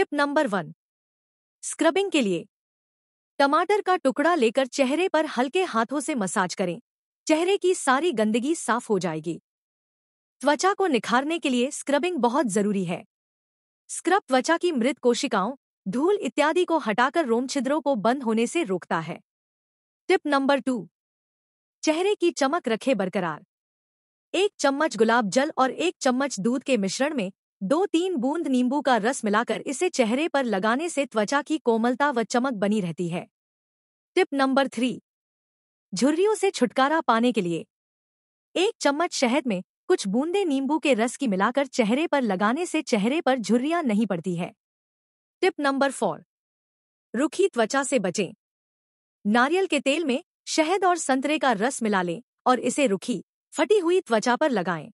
tip number one scrubbing के लिए टमाटर का टुकड़ा लेकर चेहरे पर हल्के हाथों से मसाज करें चेहरे की सारी गंदगी साफ हो जाएगी त्वचा को निखारने के लिए स्क्रबिंग बहुत जरूरी है स्क्रब त्वचा की मृत कोशिकाओं धूल इत्यादि को हटाकर रोम छिद्रों को बंद होने से रोकता है टिप नंबर टू चेहरे की चमक रखे बरकरार एक चम्मच गुलाब जल और एक चम्मच दूध के मिश्रण में दो तीन बूंद नींबू का रस मिलाकर इसे चेहरे पर लगाने से त्वचा की कोमलता व चमक बनी रहती है टिप नंबर थ्री झुर्रियों से छुटकारा पाने के लिए एक चम्मच शहद में कुछ बूंदे नींबू के रस की मिलाकर चेहरे पर लगाने से चेहरे पर झुर्रियां नहीं पड़ती है टिप नंबर फोर रुखी त्वचा से बचें नारियल के तेल में शहद और संतरे का रस मिला लें और इसे रुखी फटी हुई त्वचा पर लगाएं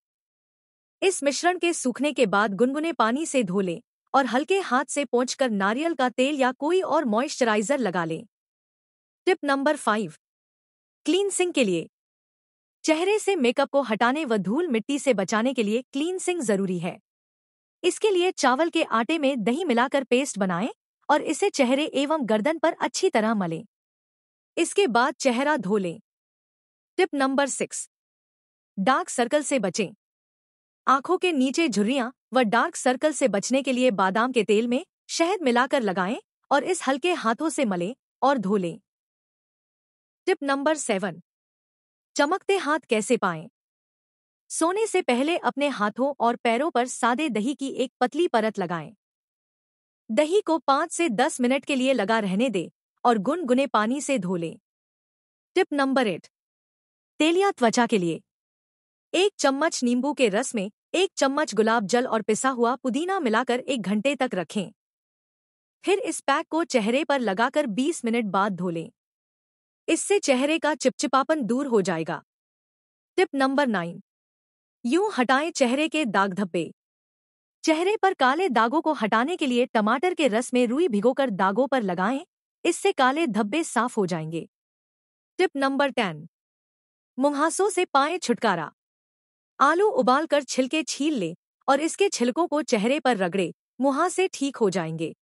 इस मिश्रण के सूखने के बाद गुनगुने पानी से धो लें और हल्के हाथ से पहुंचकर नारियल का तेल या कोई और मॉइस्चराइजर लगा लें टिप नंबर फाइव क्लीनसिंग के लिए चेहरे से मेकअप को हटाने व धूल मिट्टी से बचाने के लिए क्लीनसिंग जरूरी है इसके लिए चावल के आटे में दही मिलाकर पेस्ट बनाएं और इसे चेहरे एवं गर्दन पर अच्छी तरह मलें इसके बाद चेहरा धो लें tip number six dark circle से बचें आंखों के नीचे झुर्रियां व डार्क सर्कल से बचने के लिए बादाम के तेल में शहद मिलाकर लगाएं और इस हल्के हाथों से मलें और धो लें टिप नंबर सेवन चमकते हाथ कैसे पाएं सोने से पहले अपने हाथों और पैरों पर सादे दही की एक पतली परत लगाएं दही को पांच से दस मिनट के लिए लगा रहने दें और गुनगुने पानी से धो लें टिप नंबर एट तेलिया त्वचा के लिए एक चम्मच नींबू के रस में एक चम्मच गुलाब जल और पिसा हुआ पुदीना मिलाकर एक घंटे तक रखें फिर इस पैक को चेहरे पर लगाकर 20 मिनट बाद धो लें इससे चेहरे का चिपचिपापन दूर हो जाएगा टिप नंबर नाइन यूं हटाएं चेहरे के दाग धब्बे चेहरे पर काले दागों को हटाने के लिए टमाटर के रस में रुई भिगोकर दागों पर लगाएं इससे काले धब्बे साफ हो जाएंगे टिप नंबर टेन मुहासों से पाएं छुटकारा आलू उबालकर छिलके छील लें और इसके छिलकों को चेहरे पर रगड़े मुहासे से ठीक हो जाएंगे